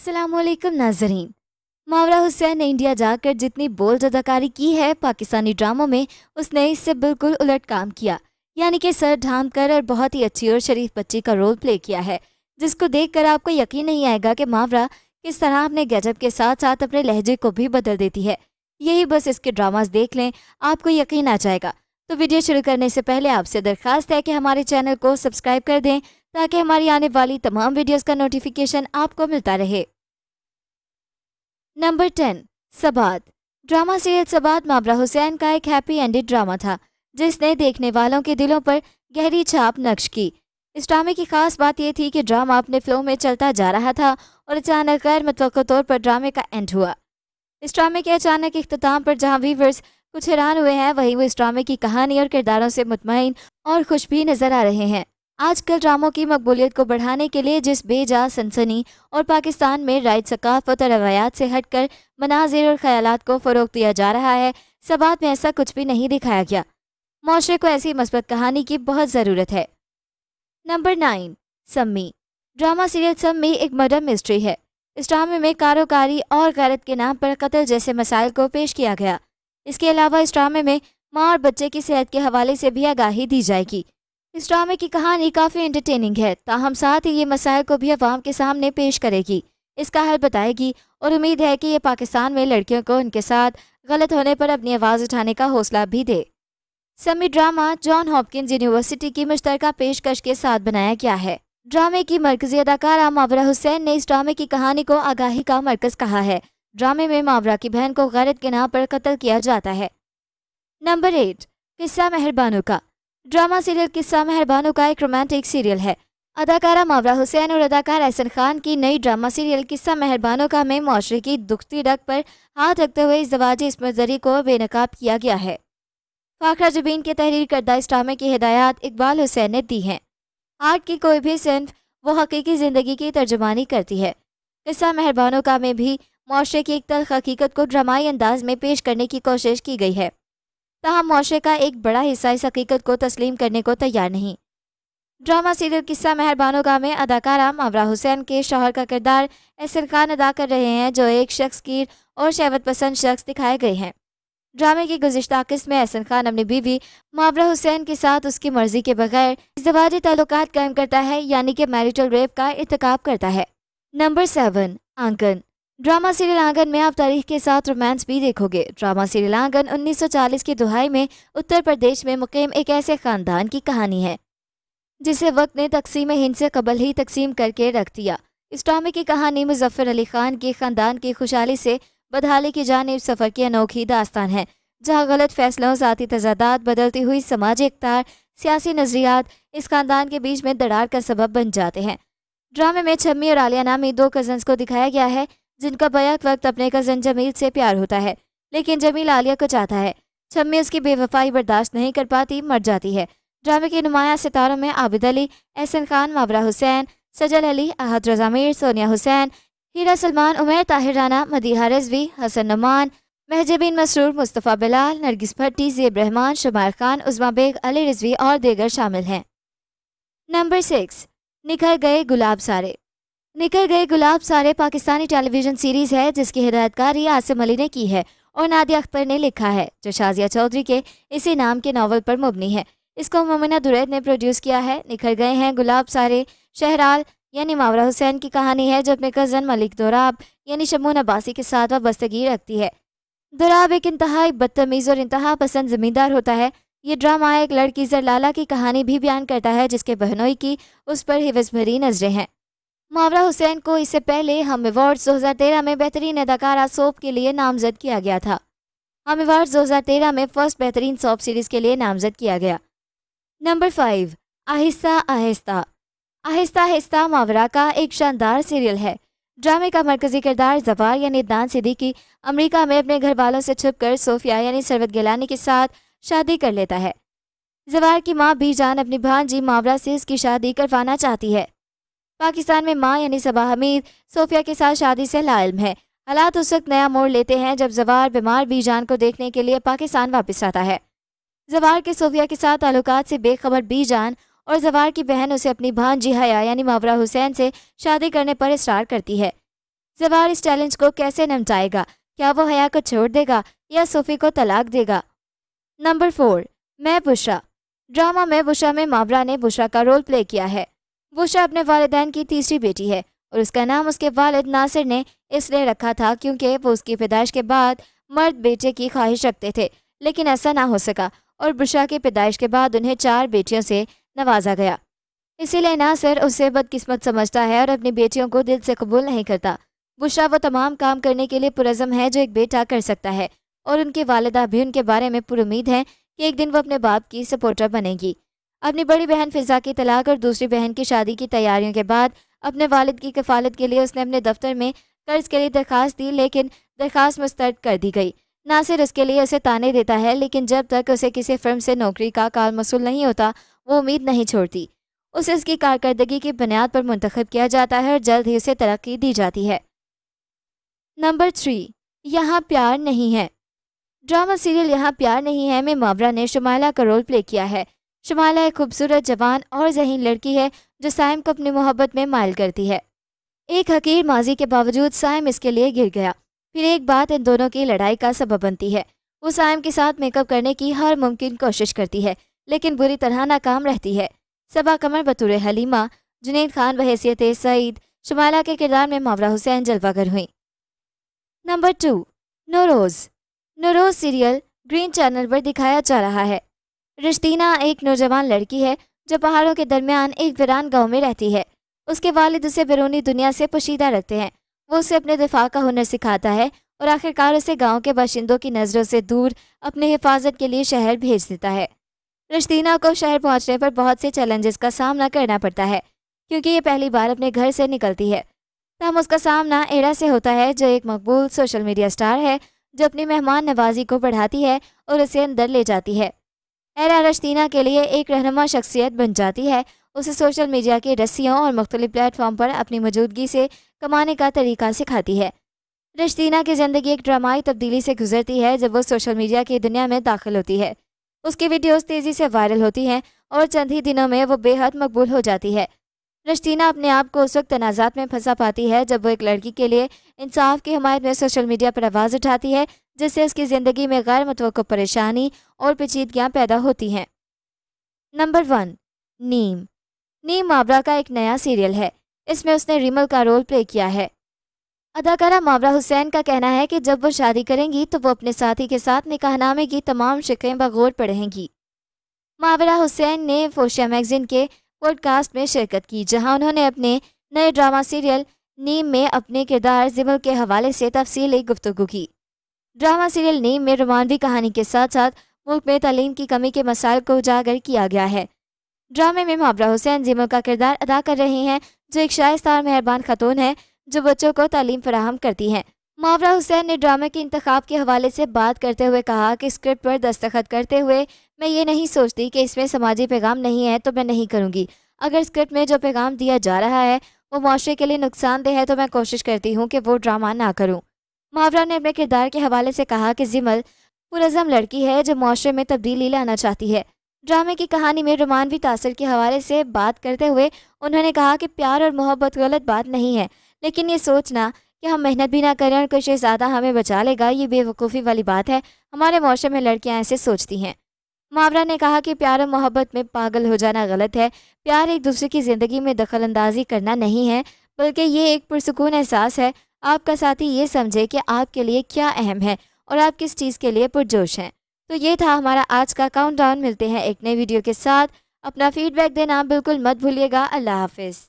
असलकम नाजरीन मावरा हुसैन ने इंडिया जाकर जितनी बोल्ड अदाकारी की है पाकिस्तानी ड्रामों में उसने इससे बिल्कुल उलट काम किया यानी कि सर ढाम कर और बहुत ही अच्छी और शरीफ बच्ची का रोल प्ले किया है जिसको देखकर आपको यकीन नहीं आएगा कि मावरा किस तरह अपने गजब के साथ साथ अपने लहजे को भी बदल देती है यही बस इसके ड्रामास देख लें आपको यकीन आ जाएगा तो वीडियो शुरू करने से पहले आपसे दरख्वास्त है कि हमारे चैनल को सब्सक्राइब कर दें ताकि हमारी आने वाली तमाम वीडियोस का नोटिफिकेशन आपको मिलता रहे number ten Sabaat drama serial Sabaat मामरा हुसैन का एक हैप्पी एंडेड ड्रामा था जिसने देखने वालों के दिलों पर गहरी छाप नक्श की इस ड्रामे की खास बात यह थी कि ड्रामा अपने फ्लो में चलता जा रहा था और अचानक गैर मतवक़ तौर पर ड्रामे का एंड हुआ इस ड्रामे के अचानक अख्ताम पर जहाँ वीवर्स कुछ हैरान हुए हैं वहीं वो इस ड्रामे की कहानी और किरदारों से मुतमिन और खुश भी नज़र आ रहे हैं आजकल ड्रामों की मकबूलियत को बढ़ाने के लिए जिस बेजा सनसनी और पाकिस्तान में राइट सकाफत और रवायात से हटकर मनाजिर और ख्याल को फ़रोग दिया जा रहा है सबात में ऐसा कुछ भी नहीं दिखाया गया माशरे को ऐसी मस्बत कहानी की बहुत ज़रूरत है number nine Sammi drama serial Sammi एक मर्डर मिस्ट्री है इस ड्रामे में कारोकारी और गैरत के नाम पर कत्ल जैसे मसाइल को पेश किया गया इसके अलावा इस ड्रामे में माँ और बच्चे की सेहत के हवाले से भी आगाही दी जाएगी इस ड्रामे की कहानी काफ़ी इंटरटेनिंग है ताहम साथ ही ये मसायल को भी अवाम के सामने पेश करेगी इसका हल बताएगी और उम्मीद है कि ये पाकिस्तान में लड़कियों को उनके साथ गलत होने पर अपनी आवाज़ उठाने का हौसला भी दे समी ड्रामा जॉन हॉपकिंस यूनिवर्सिटी की मुश्तर पेशकश के साथ बनाया गया है ड्रामे की मरकजी अदाकारा मावरा हुसैन ने इस ड्रामे की कहानी को आगाही का मरकज़ कहा है ड्रामे में मावरा की बहन को गैरत के नाम पर कत्ल किया जाता है नंबर एट किस्सा मेहरबानों का ड्रामा सीरियल किस्सा मेहरबानो का एक रोमांटिक सीरियल है अदाकारा मावरा हुसैन और अदाकार एहसन खान की नई ड्रामा सीरियल किस्सा मेहरबानो का में माशरे की दुखती डक पर हाथ रखते हुए इस इस मजरी को बेनकाब किया गया है फाखरा जबीन के तहरीर करदा इस ड्रामे की हिदायत इकबाल हुसैन ने दी हैं आर्ट की कोई भी सिंफ वो हकीकी ज़िंदगी की तर्जमानी करती है किस्सा मेहरबानों का में भी माशरे की एक तल हकीकत को ड्रामाई अंदाज में पेश करने की कोशिश की गई है तहम माशरे का एक बड़ा हिस्सा इस हकीकत को तस्लीम करने को तैयार नहीं ड्रामा सीरियल किस्सा मेहरबानों का में अदाकारा मवरा हुसैन के शोहर का किरदार एसर खान अदा कर रहे हैं जो एक शख्स की और शहवत पसंद शख्स दिखाए गए हैं ड्रामे की गुजशत किस्त में एहसन खान अपनी बीवी मावरा हुसैन के साथ उसकी मर्जी के बगैर इजवाजी ताल्लुक कायम करता है यानी कि मैरिटल रेप का इतकब करता है number seven Aangan drama serial Aangan में आप तारीख के साथ रोमांस भी देखोगे ड्रामा सीरियल आंगन 1940 की दुहाई में उत्तर प्रदेश में मुकेम एक ऐसे खानदान की कहानी है जिसे वक्त ने तकसीम हिंद से कबल ही तकसीम करके रख दिया इस ड्रामे की कहानी मुजफ्फर अली खान के ख़ानदान की खुशहाली से बदहाली की जानब सफ़र की अनोखी दास्तान है जहाँ गलत फैसलों ज़ाती तजादात बदलती हुई समाजी इकदार सियासी नज़रियात इस ख़ानदान के बीच में दरार का सबब बन जाते हैं ड्रामे में छम्मी और आलिया नामी दो कजन्स को दिखाया गया है जिनका बैक वक्त अपने कज़न जमील से प्यार होता है लेकिन जमील आलिया को चाहता है छम्मी उसकी बेवफाई बर्दाश्त नहीं कर पाती मर जाती है ड्रामे के नुमाया सितारों में आबिद अली एहसन खान मावरा हुसैन सजल अली अहद रजा मीर सोनिया हुसैन हीरा सलमान उमेर ताहिर राना मदीहा रजवी हसन नुमान महजबीन मसरूर मुस्तफ़ा बिलाल नरगिस भट्टी जेब रहमान शुमार खान उजमा बेग अली रिजवी और देगर शामिल हैं नंबर सिक्स निखर गए गुलाब सारे निकल गए गुलाब सारे पाकिस्तानी टेलीविजन सीरीज़ है जिसकी हिदायतकारी आसिम अली ने की है और नादिया अख्तर ने लिखा है जो शाजिया चौधरी के इसी नाम के नावल पर मबनी है इसको ममिना दुरैद ने प्रोड्यूस किया है निखर गए हैं गुलाब सारे शहराल यानी मावरा हुसैन की कहानी है जो अपने कज़न मलिक दोराब यानी शमून अब्बासी के साथ वाबस्तगी रखती है दोराब एक इंतहाई बदतमीज़ और इंतहा पसंद ज़मींदार होता है ये ड्रामा एक लड़की जरलाला की कहानी भी बयान करता है जिसके बहनोई की उस पर हिवस भरी नजरें हैं मावरा हुसैन को इससे पहले हम हज़ार 2013 में बेहतरीन अदाकारा सोप के लिए नामजद किया गया था हम हज़ार 2013 में फर्स्ट बेहतरीन सोप सीरीज़ के लिए नामजद किया गया नंबर फाइव आहिस्ता आहिस्ता आहिस्ता आहिस्ता मावरा का एक शानदार सीरियल है ड्रामे का मरकजी किरदार जवार यानी दान सिद्दीकी अमरीका में अपने घर वालों से कर सोफिया यानी सरवत गिलानी के साथ शादी कर लेता है जवार की माँ भी जान अपनी भांजी मावरा से इसकी शादी करवाना चाहती है पाकिस्तान में माँ यानी सबा हमीद सोफिया के साथ शादी से लाइम है हालात उस वक्त नया मोड़ लेते हैं जब जवार बीमार बीजान को देखने के लिए पाकिस्तान वापस आता है जवार के सोफिया के साथ ताल्लुक से बेखबर बीजान और जवार की बहन उसे अपनी भांजी हया यानी मावरा हुसैन से शादी करने पर इसरार करती है जवार इस चैलेंज को कैसे नमटाएगा क्या वो हया को छोड़ देगा या सोफी को तलाक देगा नंबर फोर मैं बुशरा ड्रामा में बुशरा में मावरा ने बुशरा का रोल प्ले किया है बुशरा अपने वालदान की तीसरी बेटी है और उसका नाम उसके वालद नासिर ने इसलिए रखा था क्योंकि वो उसकी पैदाइश के बाद मर्द बेटे की ख्वाहिश रखते थे लेकिन ऐसा ना हो सका और बुशरा की पैदाइश के बाद उन्हें चार बेटियों से नवाजा गया इसीलिए नासिर उसे बदकिस्मत समझता है और अपनी बेटियों को दिल से कबूल नहीं करता बुशरा वो तमाम काम करने के लिए पुरज़म है जो एक बेटा कर सकता है और उनकी वालदा भी उनके बारे में पुरुद है कि एक दिन वो अपने बाप की सपोर्टर बनेगी अपनी बड़ी बहन फ़िज़ा की तलाक और दूसरी बहन की शादी की तैयारियों के बाद अपने वालद की कफालत के लिए उसने अपने दफ्तर में कर्ज़ के लिए दरख्वास्त दी लेकिन दरख्वास्त मुस्तरद कर दी गई नासिर उसके लिए उसे ताने देता है लेकिन जब तक उसे किसी फर्म से नौकरी का काल मसूल नहीं होता वो उम्मीद नहीं छोड़ती उसे उसकी कारकर्दगी की बुनियाद पर मंतखब किया जाता है और जल्द ही उसे तरक्की दी जाती है नंबर थ्री यहाँ प्यार नहीं है ड्रामा सीरियल यहाँ प्यार नहीं है में मावरा ने शुमाला का रोल प्ले किया है शुमाला एक खूबसूरत जवान और जहीन लड़की है जो साइम को अपनी मोहब्बत में मायल करती है एक हकीर माजी के बावजूद साइम इसके लिए गिर गया फिर एक बात इन दोनों की लड़ाई का सबब बनती है वो साइम के साथ मेकअप करने की हर मुमकिन कोशिश करती है लेकिन बुरी तरह नाकाम रहती है सबा कमर बतूर हलीमा जुनेद खान बहसीत सईद शुमाला के किरदार में मावरा हुसैन जलवागर हुई number two Nauroz Nauroz serial green channel पर दिखाया जा रहा है रिश्तीना एक नौजवान लड़की है जो पहाड़ों के दरमियान एक वीरान गांव में रहती है उसके वालिद उसे बैरूनी दुनिया से पोशीदा रखते हैं वो उसे अपने दिफा का हुनर सिखाता है और आखिरकार उसे गांव के बाशिंदों की नज़रों से दूर अपने हिफाजत के लिए शहर भेज देता है रश्दीना को शहर पहुंचने पर बहुत से चैलेंजेस का सामना करना पड़ता है क्योंकि ये पहली बार अपने घर से निकलती है तहम उसका सामना एरा से होता है जो एक मकबूल सोशल मीडिया स्टार है जो अपनी मेहमान नवाजी को बढ़ाती है और उसे अंदर ले जाती है एरा रश्तीना के लिए एक रहनमा शख्सियत बन जाती है उसे सोशल मीडिया के रस्सियों और मुख्तलि प्लेटफॉर्म पर अपनी मौजूदगी से कमाने का तरीका सिखाती है रश्तीना की ज़िंदगी एक ड्रामाई तब्दीली से गुजरती है जब वो सोशल मीडिया की दुनिया में दाखिल होती है उसकी वीडियोस तेज़ी से वायरल होती हैं और चंद ही दिनों में वो बेहद मकबूल हो जाती है रश्तीना अपने आप को उस वक्त तनाज़ात में फंसा पाती है जब वो एक लड़की के लिए इंसाफ की हमायत में सोशल मीडिया पर आवाज़ उठाती है जिससे उसकी ज़िंदगी में गैर मतवक़ परेशानी और पेचीदगियाँ पैदा होती हैं नंबर वन नीम नीम मावरा का एक नया सीरियल है इसमें उसने रिमल का रोल प्ले किया है अदाकारा मावरा हुसैन का कहना है कि जब वो शादी करेंगी तो वो अपने साथी के साथ निकाहनामे की तमाम शिकें बगौर पढ़ेंगी मावरा हुसैन ने फोशिया मैगज़ीन के पॉडकास्ट में शिरकत की जहां उन्होंने अपने नए ड्रामा सीरियल नीम में अपने किरदार जिमल के हवाले से तफसीली गुफ्तु की ड्रामा सीरियल नेम में रोमानवी कहानी के साथ साथ मुल्क में तालीम की कमी के मसाइल को उजागर किया गया है ड्रामे में माबरा हुसैन जिमो का किरदार अदा कर रही हैं जो एक शायस्तार मेहरबान खतून है जो बच्चों को तालीम फराहम करती हैं मावरा हुसैन ने ड्रामे के इंतखाब के हवाले से बात करते हुए कहा कि स्क्रिप्ट पर दस्तखत करते हुए मैं ये नहीं सोचती कि इसमें समाजी पैगाम नहीं है तो मैं नहीं करूँगी अगर स्क्रिप्ट में जो पैगाम दिया जा रहा है वो माशरे के लिए नुकसानदेह है तो मैं कोशिश करती हूँ कि वो ड्रामा ना करूँ मावरा ने अपने किरदार के हवाले से कहा कि जिमल पुरजम लड़की है जो माशरे में तब्दीली लाना चाहती है ड्रामे की कहानी में रोमानवी तासर के हवाले से बात करते हुए उन्होंने कहा कि प्यार और मोहब्बत गलत बात नहीं है लेकिन ये सोचना कि हम मेहनत भी ना करें और कोई शहजादा हमें बचा लेगा ये बेवकूफ़ी वाली बात है हमारे माशरे में लड़कियाँ ऐसे सोचती हैं मावरा ने कहा कि प्यार और मोहब्बत में पागल हो जाना गलत है प्यार एक दूसरे की ज़िंदगी में दखल अंदाजी करना नहीं है बल्कि ये एक पुरसकून एहसास है आपका साथी ये समझे कि आपके लिए क्या अहम है और आप किस चीज़ के लिए पुरजोश हैं तो ये था हमारा आज का काउंटडाउन मिलते हैं एक नई वीडियो के साथ अपना फीडबैक देना बिल्कुल मत भूलिएगा अल्लाह हाफिज़